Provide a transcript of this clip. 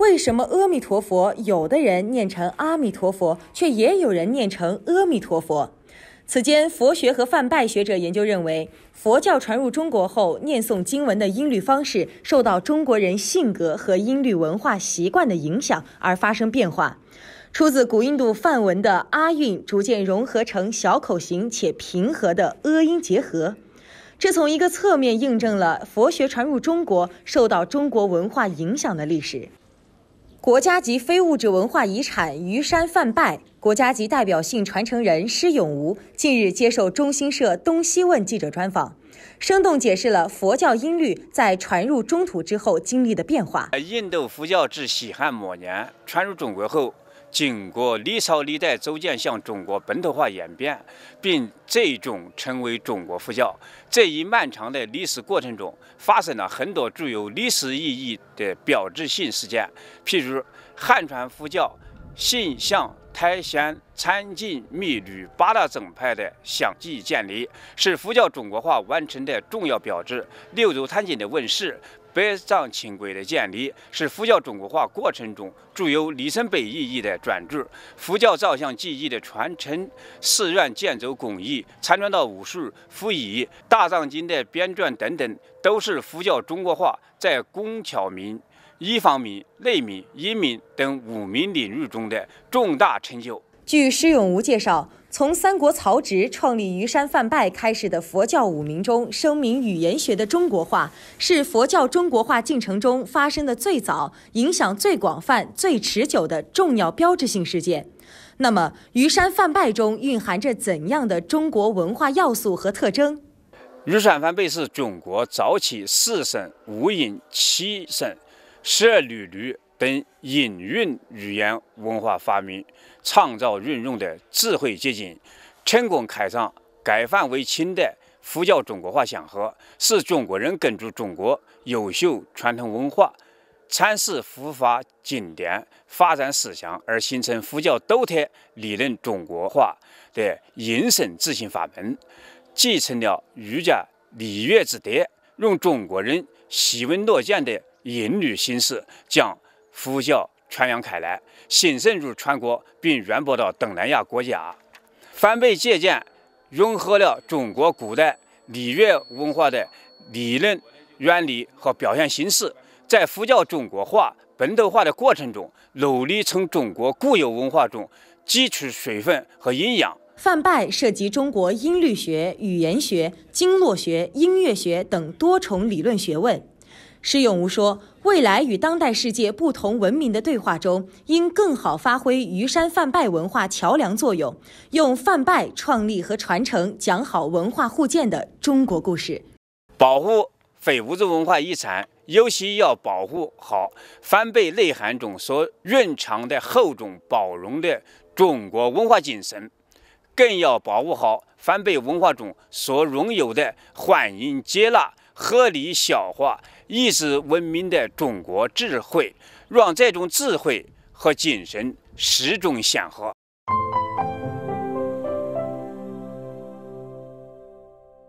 为什么阿弥陀佛？有的人念成阿弥陀佛，却也有人念成阿弥陀佛。此间佛学和梵拜学者研究认为，佛教传入中国后，念诵经文的音律方式受到中国人性格和音律文化习惯的影响而发生变化。出自古印度梵文的阿韵逐渐融合成小口型且平和的阿音结合，这从一个侧面印证了佛学传入中国受到中国文化影响的历史。国家级非物质文化遗产虞山泛拜，国家级代表性传承人施永吾近日接受中新社东西问记者专访，生动解释了佛教音律在传入中土之后经历的变化。印度佛教至西汉末年传入中国后。经过历朝历代逐渐向中国本土化演变，并最终成为中国佛教。这一漫长的历史过程中，发生了很多具有历史意义的标志性事件，譬如汉传佛教信相。开藓、参进密律八大宗派的相继建立，是佛教中国化完成的重要标志。六祖坛经的问世，百丈清规的建立，是佛教中国化过程中具有里程碑意义的专著。佛教造像技艺的传承、寺院建筑工艺、参传道武术、佛仪、大藏经的编撰等等，都是佛教中国化在工巧民。一方面，内明、英明等五民领域中的重大成就。据施永吾介绍，从三国曹植创立于山范拜开始的佛教五明中，声明语言学的中国化，是佛教中国化进程中发生的最早、影响最广泛、最持久的重要标志性事件。那么，于山范拜中蕴含着怎样的中国文化要素和特征？虞山范拜是中国早期四省五音、七省十二律等音韵语言文化发明创造运用的智慧结晶，成功开创改范为清的佛教中国化祥和，是中国人根据中国优秀传统文化阐释佛法经典、发展思想而形成佛教独特理论中国化的人生自信法门，继承了儒家礼乐之德，用中国人喜闻乐见的。音律形式将佛教传扬开来，兴盛于全国，并传播到东南亚国家。梵呗借鉴、融合了中国古代礼乐文化的理论原理和表现形式，在佛教中国化本土化的过程中，努力从中国固有文化中汲取水分和营养。梵呗涉及中国音律学、语言学、经络学、音乐学等多重理论学问。施永吾说：“未来与当代世界不同文明的对话中，应更好发挥虞山范拜文化桥梁作用，用范拜创立和传承讲好文化互鉴的中国故事。保护非物质文化遗产，尤其要保护好范倍内涵中所蕴藏的厚重包容的中国文化精神，更要保护好范倍文化中所拥有的欢迎接纳、合理消化。”意至文明的中国智慧，让这种智慧和精神始终鲜活。